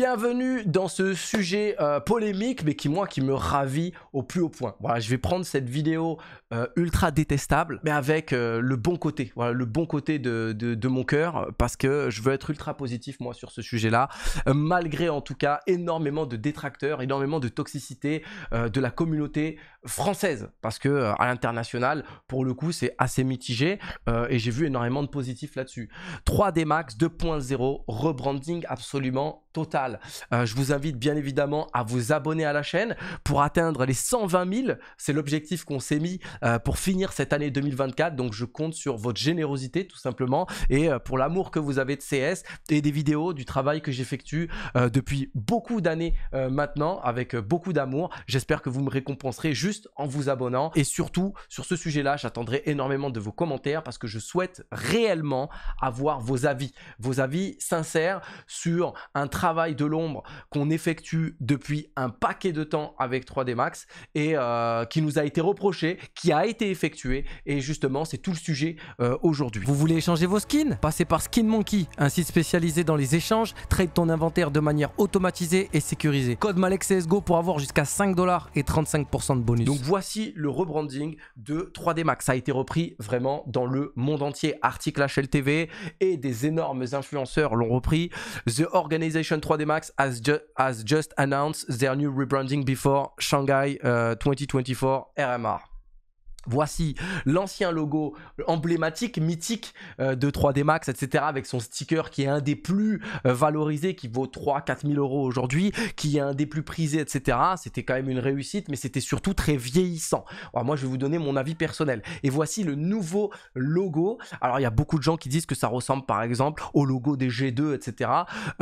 Bienvenue dans ce sujet euh, polémique, mais qui moi qui me ravit au plus haut point. Voilà, je vais prendre cette vidéo euh, ultra détestable, mais avec euh, le bon côté, voilà, le bon côté de, mon cœur, parce que je veux être ultra positif moi sur ce sujet-là, malgré en tout cas énormément de détracteurs, énormément de toxicité de la communauté française, parce que à l'international, pour le coup, c'est assez mitigé, et j'ai vu énormément de positifs là-dessus. 3D Max 2.0, rebranding absolument euh, je vous invite bien évidemment à vous abonner à la chaîne pour atteindre les 120 000. C'est l'objectif qu'on s'est mis euh, pour finir cette année 2024. Donc je compte sur votre générosité tout simplement et euh, pour l'amour que vous avez de CS et des vidéos, du travail que j'effectue depuis beaucoup d'années maintenant avec beaucoup d'amour. J'espère que vous me récompenserez juste en vous abonnant et surtout sur ce sujet-là, j'attendrai énormément de vos commentaires parce que je souhaite réellement avoir vos avis, vos avis sincères sur un travail de l'ombre qu'on effectue depuis un paquet de temps avec 3D Max et euh, qui nous a été reproché, qui a été effectué. Et justement, c'est tout le sujet euh, aujourd'hui. Vous voulez échanger vos skins Passez par Skin Monkey, un site spécialisé dans les échanges. Trade ton inventaire de manière automatisée et sécurisée. Code csgo pour avoir jusqu'à 5 dollars et 35% de bonus. Donc voici le rebranding de 3D Max. a été repris vraiment dans le monde entier. Article HLTV et des énormes influenceurs l'ont repris. The Organization 3D Max has, has just announced their new rebranding before Shanghai 2024 euh, RMR. Voici l'ancien logo emblématique, mythique euh, de 3D Max, etc. avec son sticker qui est un des plus euh, valorisés, qui vaut 3-4 000 euros aujourd'hui, qui est un des plus prisés, etc. C'était quand même une réussite, mais c'était surtout très vieillissant. moi, je vais vous donner mon avis personnel. Et voici le nouveau logo. Alors, il y a beaucoup de gens qui disent que ça ressemble, par exemple, au logo des G2, etc.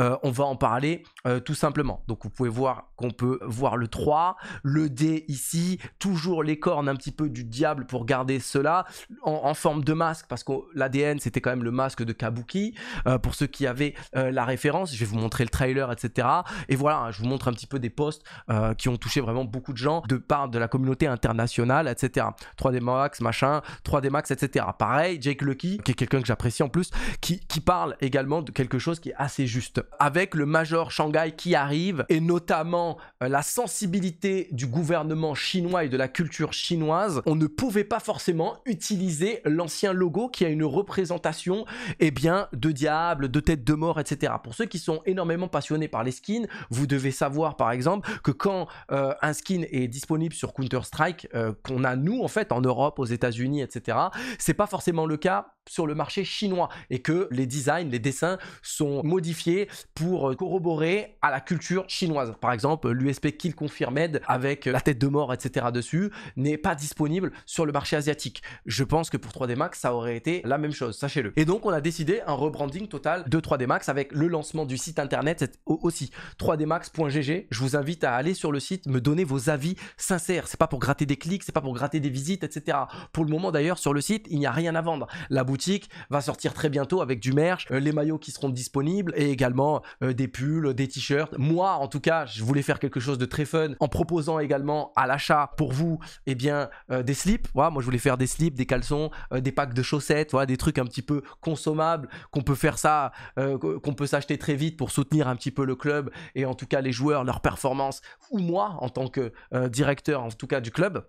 Euh, on va en parler tout simplement. Donc, vous pouvez voir qu'on peut voir le 3, le D ici, toujours les cornes un petit peu du diable pour garder cela en, forme de masque, parce que l'ADN c'était quand même le masque de Kabuki, euh, pour ceux qui avaient euh, la référence, je vais vous montrer le trailer, etc. Et voilà, hein, je vous montre un petit peu des posts euh, qui ont touché vraiment beaucoup de gens de part de la communauté internationale, etc. 3D Max, machin, 3D Max, etc. Pareil, Jake Lucky, qui est quelqu'un que j'apprécie en plus, qui, qui parle également de quelque chose qui est assez juste. Avec le Major Shanghai qui arrive, et notamment euh, la sensibilité du gouvernement chinois et de la culture chinoise, on ne pouvait pas forcément utiliser l'ancien logo qui a une représentation eh bien, de diable, de tête de mort, etc. Pour ceux qui sont énormément passionnés par les skins, vous devez savoir par exemple que quand euh, un skin est disponible sur Counter-Strike, euh, qu'on a nous en fait en Europe, aux États-Unis, etc., c'est pas forcément le cas sur le marché chinois et que les designs, les dessins sont modifiés pour corroborer à la culture chinoise. Par exemple, lui USB qu'il Confirmed avec la tête de mort, etc. dessus, n'est pas disponible sur le marché asiatique. Je pense que pour 3D Max, ça aurait été la même chose, sachez-le. Et donc, on a décidé un rebranding total de 3D Max avec le lancement du site internet aussi 3dmax.gg. Je vous invite à aller sur le site, me donner vos avis sincères. C'est pas pour gratter des clics, c'est pas pour gratter des visites, etc. Pour le moment, d'ailleurs, sur le site, il n'y a rien à vendre. La boutique va sortir très bientôt avec du merch, euh, les maillots qui seront disponibles et également euh, des pulls, des t-shirts. Moi, en tout cas, je voulais faire quelque chose de très fun en proposant également à l'achat pour vous et eh bien euh, des slips. moi je voulais faire des slips, des caleçons, euh, des packs de chaussettes, voilà, des trucs un petit peu consommables qu'on peut faire ça, euh, qu'on peut s'acheter très vite pour soutenir un petit peu le club et en tout cas les joueurs, leur performance ou moi en tant que directeur en tout cas du club.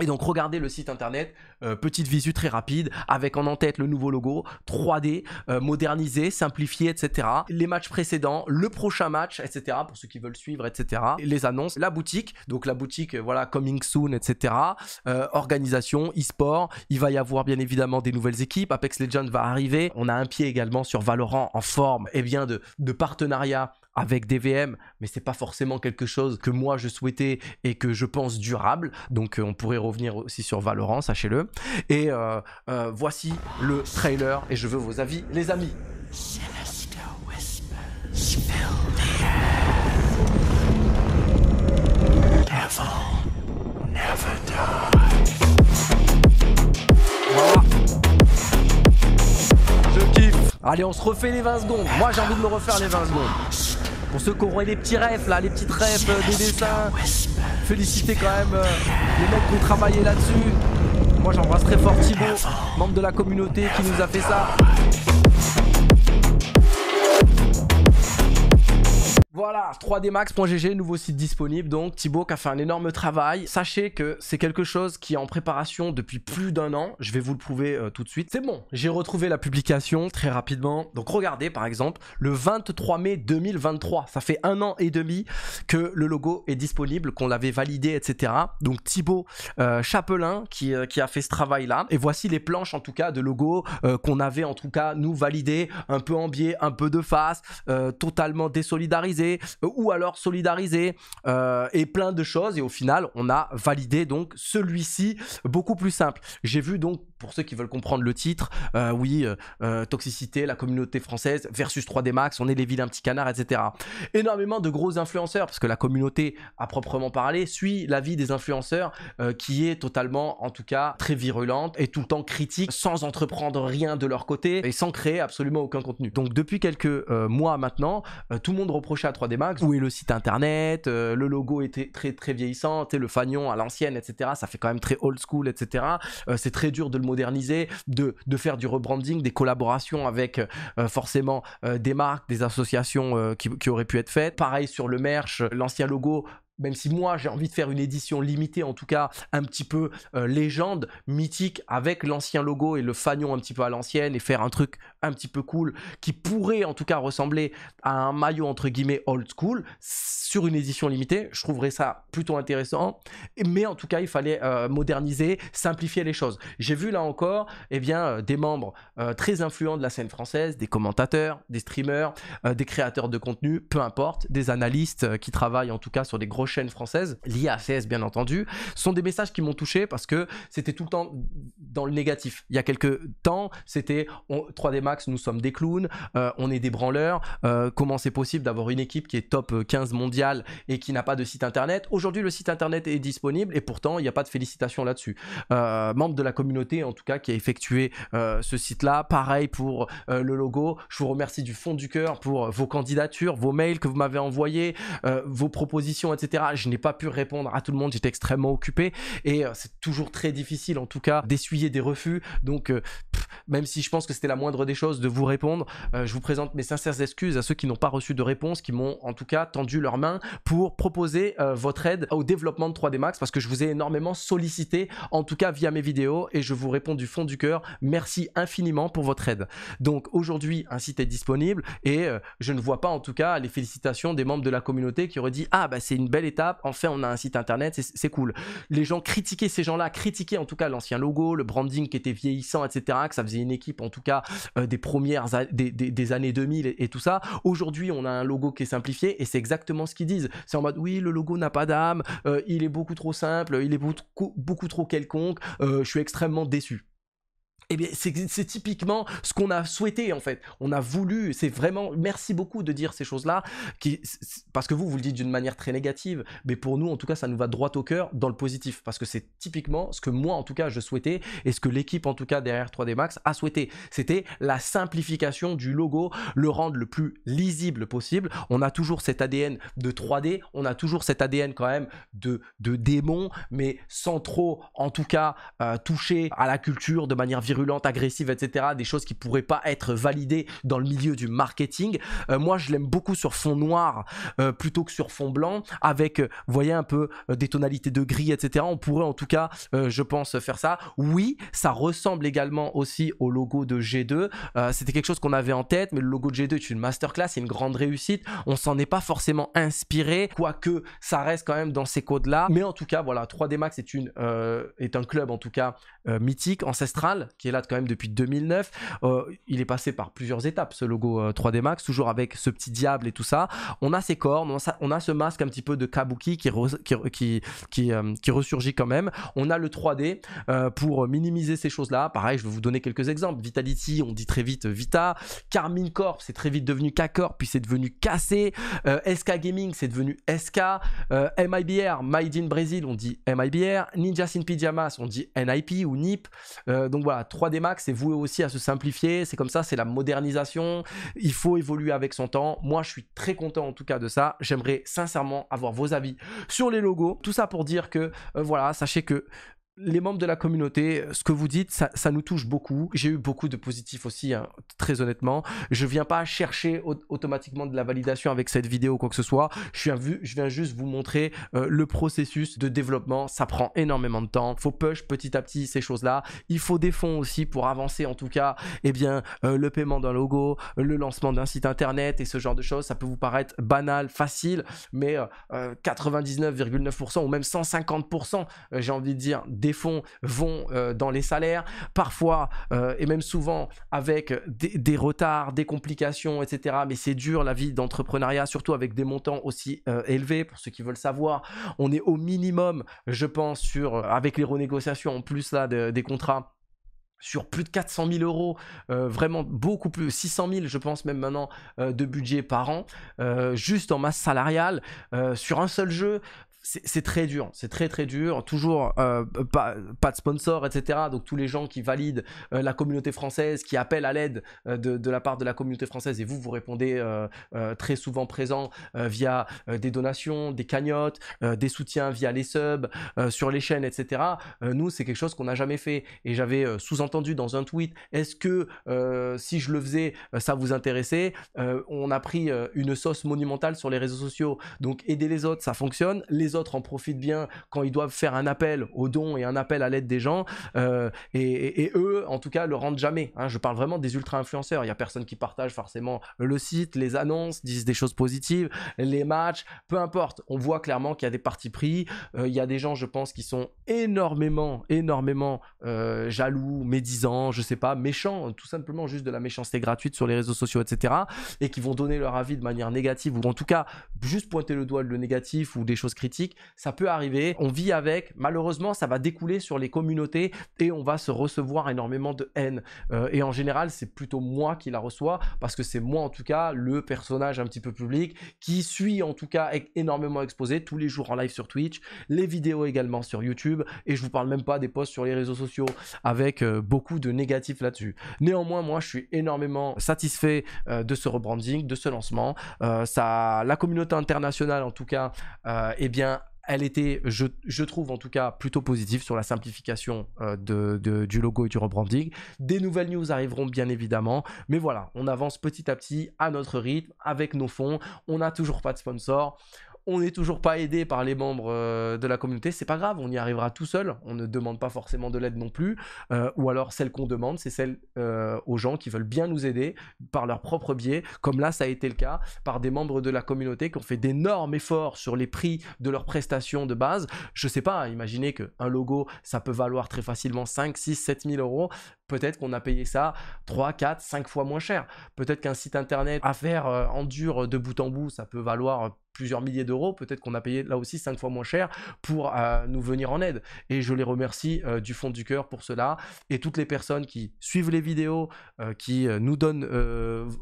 Et donc regardez le site internet, euh, petite visu très rapide, avec en en-tête le nouveau logo, 3D, euh, modernisé, simplifié, etc. Les matchs précédents, le prochain match, etc. Pour ceux qui veulent suivre, etc. Les annonces, la boutique, donc la boutique, euh, voilà, coming soon, etc. organisation, e-sport, il va y avoir bien évidemment des nouvelles équipes, Apex Legends va arriver, on a un pied également sur Valorant en forme et eh bien de, de partenariat avec des VM, mais c'est pas forcément quelque chose que moi je souhaitais et que je pense durable. Donc euh, on pourrait revenir aussi sur Valorant, sachez-le. Et euh, euh, voici le trailer et je veux vos avis, les amis. Je kiffe. Allez, on se refait les 20 secondes. Moi, j'ai envie de me refaire les 20 secondes. Pour ceux qui eu les petits rêves là, les petites rêves euh, des dessins, féliciter quand même euh, les mecs qui ont travaillé là-dessus. Moi j'embrasse très fort Thibaut, membre de la communauté qui nous a fait ça. 3dmax.gg, nouveau site disponible. Donc Thibaut qui a fait un énorme travail. Sachez que c'est quelque chose qui est en préparation depuis plus d'un an. Je vais vous le prouver euh, tout de suite. C'est bon, j'ai retrouvé la publication très rapidement. Donc regardez par exemple, le 23 mai 2023, ça fait un an et demi que le logo est disponible, qu'on l'avait validé, etc. Donc Thibaut Chapelain euh, Chapelin qui, euh, qui, a fait ce travail-là. Et voici les planches en tout cas de logo qu'on avait en tout cas nous validé, un peu en biais, un peu de face, totalement désolidarisé, ou alors solidariser euh, et plein de choses. Et au final, on a validé donc celui-ci beaucoup plus simple. J'ai vu donc pour ceux qui veulent comprendre le titre, euh, oui, euh, euh, toxicité, la communauté française versus 3D Max, on est les vilains petits canards, etc. Énormément de gros influenceurs, parce que la communauté, à proprement parler, suit la vie des influenceurs, qui est totalement, en tout cas, très virulente et tout le temps critique, sans entreprendre rien de leur côté et sans créer absolument aucun contenu. Donc depuis quelques mois maintenant, tout le monde reprochait à 3D Max, où est le site internet, le logo était très très vieillissant, le fanion à l'ancienne, etc. Ça fait quand même très old school, etc. c'est très dur de le moderniser, de, faire du rebranding, des collaborations avec euh, forcément euh, des marques, des associations euh, qui, qui, auraient pu être faites. Pareil sur le merch, l'ancien logo même si moi j'ai envie de faire une édition limitée, en tout cas un petit peu euh, légende, mythique, avec l'ancien logo et le fanion un petit peu à l'ancienne, et faire un truc un petit peu cool, qui pourrait en tout cas ressembler à un maillot entre guillemets old school, sur une édition limitée, je trouverais ça plutôt intéressant. Mais en tout cas, il fallait euh, moderniser, simplifier les choses. J'ai vu là encore eh bien, euh, des membres très influents de la scène française, des commentateurs, des streamers, des créateurs de contenu, peu importe, des analystes qui travaillent en tout cas sur des gros chaîne française, françaises, CS bien entendu, sont des messages qui m'ont touché parce que c'était tout le temps dans le négatif. Il y a quelques temps, c'était 3D Max, nous sommes des clowns, euh, on est des branleurs, euh, comment c'est possible d'avoir une équipe qui est top 15 euh, mondiale et qui n'a pas de site internet Aujourd'hui, le site internet est disponible et pourtant, il n'y a pas de félicitations là-dessus. membre de la communauté, en tout cas, qui a effectué ce site-là, pareil pour le logo, je vous remercie du fond du cœur pour vos candidatures, vos mails que vous m'avez envoyés, vos propositions, etc. Je n'ai pas pu répondre à tout le monde, j'étais extrêmement occupé et euh, c'est toujours très difficile en tout cas d'essuyer des refus. Donc euh, même si je pense que c'était la moindre des choses de vous répondre, euh, je vous présente mes sincères excuses à ceux qui n'ont pas reçu de réponse, qui m'ont en tout cas tendu leur main pour proposer votre aide au développement de 3D Max parce que je vous ai énormément sollicité en tout cas via mes vidéos et je vous réponds du fond du cœur. Merci infiniment pour votre aide. Donc aujourd'hui, un site est disponible et je ne vois pas en tout cas les félicitations des membres de la communauté qui auraient dit ah bah c'est une belle étape, en enfin on a un site internet, c'est cool. Les gens critiquaient ces gens-là, critiquaient en tout cas l'ancien logo, le branding qui était vieillissant, etc., que ça faisait une équipe en tout cas euh, des premières, des, années 2000 et, tout ça. Aujourd'hui on a un logo qui est simplifié et c'est exactement ce qu'ils disent. C'est en mode oui, le logo n'a pas d'âme, euh, il est beaucoup trop simple, il est beaucoup, trop quelconque, euh, je suis extrêmement déçu. Eh bien, c'est typiquement ce qu'on a souhaité en fait. On a voulu, c'est vraiment, merci beaucoup de dire ces choses-là, parce que vous, vous le dites d'une manière très négative, mais pour nous, en tout cas, ça nous va droit au cœur dans le positif, parce que c'est typiquement ce que moi, en tout cas, je souhaitais, et ce que l'équipe, en tout cas, derrière 3D Max a souhaité. C'était la simplification du logo, le rendre le plus lisible possible. On a toujours cet ADN de 3D, on a toujours cet ADN quand même de, de démon, mais sans trop, en tout cas, euh, toucher à la culture de manière virtuelle virulente, agressive, etc. Des choses qui pourraient pas être validées dans le milieu du marketing. Euh, moi, je l'aime beaucoup sur fond noir euh, plutôt que sur fond blanc, avec, euh, vous voyez, un peu des tonalités de gris, etc. On pourrait en tout cas, je pense, faire ça. Oui, ça ressemble également aussi au logo de G2. C'était quelque chose qu'on avait en tête, mais le logo de G2 est une masterclass, c'est une grande réussite. On s'en est pas forcément inspiré, quoique ça reste quand même dans ces codes-là. Mais en tout cas, voilà, 3D Max est, une, est un club, en tout cas, mythique, ancestral, qui est là quand même depuis 2009. Euh, il est passé par plusieurs étapes, ce logo 3D euh, Max, toujours avec ce petit diable et tout ça. On a ses cornes, on a, on a ce masque un petit peu de kabuki qui, qui, qui, euh, qui, ressurgit quand même. On a le 3D pour minimiser ces choses-là. Pareil, je vais vous donner quelques exemples. Vitality, on dit très vite Vita. Carmine Corp, c'est très vite devenu K-Corp, puis c'est devenu KC. SK Gaming, c'est devenu SK. MIBR, Made in Brazil, on dit MIBR. Ninja Sin Pyjamas, on dit NIP ou NIP. donc voilà, 3D Max est voué aussi à se simplifier. C'est comme ça, c'est la modernisation. Il faut évoluer avec son temps. Moi, je suis très content en tout cas de ça. J'aimerais sincèrement avoir vos avis sur les logos. Tout ça pour dire que euh, voilà, sachez que les membres de la communauté, ce que vous dites, ça, nous touche beaucoup. J'ai eu beaucoup de positifs aussi, hein, très honnêtement. Je viens pas chercher automatiquement de la validation avec cette vidéo ou quoi que ce soit. Je, viens juste vous montrer euh, le processus de développement. Ça prend énormément de temps. Il Faut push petit à petit ces choses-là. Il faut des fonds aussi pour avancer, en tout cas, eh bien, euh, le paiement d'un logo, le lancement d'un site internet et ce genre de choses. Ça peut vous paraître banal, facile, mais 99,9% euh, ou même 150%, j'ai envie de dire, des fonds vont euh, dans les salaires, parfois euh, et même souvent avec des, retards, des complications, etc. Mais c'est dur la vie d'entrepreneuriat, surtout avec des montants aussi euh, élevés. Pour ceux qui veulent savoir, on est au minimum, je pense, sur avec les renégociations en plus là des contrats sur plus de 400 000 euros, vraiment beaucoup plus, 600 000 je pense même maintenant de budget par an, juste en masse salariale, sur un seul jeu, c'est très dur, c'est très très dur. Toujours euh, pas, de sponsor, etc. Donc tous les gens qui valident euh, la communauté française, qui appellent à l'aide euh, de, la part de la communauté française, et vous, vous répondez très souvent présent via des donations, des cagnottes, des soutiens via les subs, sur les chaînes, etc. nous, c'est quelque chose qu'on n'a jamais fait. Et j'avais sous-entendu dans un tweet, est-ce que si je le faisais, ça vous intéressait On a pris une sauce monumentale sur les réseaux sociaux. Donc aider les autres, ça fonctionne. Les autres en profitent bien quand ils doivent faire un appel aux dons et un appel à l'aide des gens. Euh, et, eux, en tout cas, le rendent jamais. Hein. Je parle vraiment des ultra-influenceurs. Il n'y a personne qui partage forcément le site, les annonces, disent des choses positives, les matchs, peu importe. On voit clairement qu'il y a des partis pris. Euh, il y a des gens, je pense, qui sont énormément, énormément euh, jaloux, médisants, je sais pas, méchants, tout simplement juste de la méchanceté gratuite sur les réseaux sociaux, etc. Et qui vont donner leur avis de manière négative ou en tout cas juste pointer le doigt le négatif ou des choses critiques ça peut arriver, on vit avec, malheureusement ça va découler sur les communautés et on va se recevoir énormément de haine. Euh, et en général c'est plutôt moi qui la reçois parce que c'est moi en tout cas le personnage un petit peu public qui suit, en tout cas e- énormément exposé tous les jours en live sur Twitch, les vidéos également sur YouTube et je vous parle même pas des posts sur les réseaux sociaux avec euh, beaucoup de négatifs là-dessus. Néanmoins moi je suis énormément satisfait euh, de ce rebranding, de ce lancement. ça, la communauté internationale en tout cas, eh bien elle était, je, trouve en tout cas, plutôt positive sur la simplification euh, de, du logo et du rebranding. Des nouvelles news arriveront bien évidemment, mais voilà, on avance petit à petit à notre rythme, avec nos fonds. On n'a toujours pas de sponsor on n'est toujours pas aidé par les membres euh, de la communauté, c'est pas grave, on y arrivera tout seul, on ne demande pas forcément de l'aide non plus, euh, ou alors celle qu'on demande, c'est celle euh, aux gens qui veulent bien nous aider par leur propre biais, comme là ça a été le cas par des membres de la communauté qui ont fait d'énormes efforts sur les prix de leurs prestations de base. Je sais pas, imaginez qu'un logo, ça peut valoir très facilement 5, 6, 7 000 euros, Peut-être qu'on a payé ça 3, 4, 5 fois moins cher. Peut-être qu'un site internet à faire euh, en dur euh, de bout en bout, ça peut valoir euh, plusieurs milliers d'euros, peut-être qu'on a payé là aussi 5 fois moins cher pour nous venir en aide. Et je les remercie du fond du cœur pour cela. Et toutes les personnes qui suivent les vidéos, qui nous donnent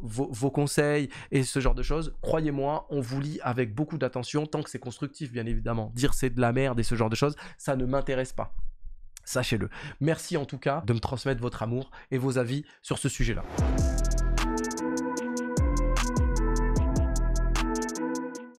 vos, conseils et ce genre de choses, croyez-moi, on vous lit avec beaucoup d'attention, tant que c'est constructif, bien évidemment. Dire c'est de la merde et ce genre de choses, ça ne m'intéresse pas. Sachez-le. Merci en tout cas de me transmettre votre amour et vos avis sur ce sujet-là.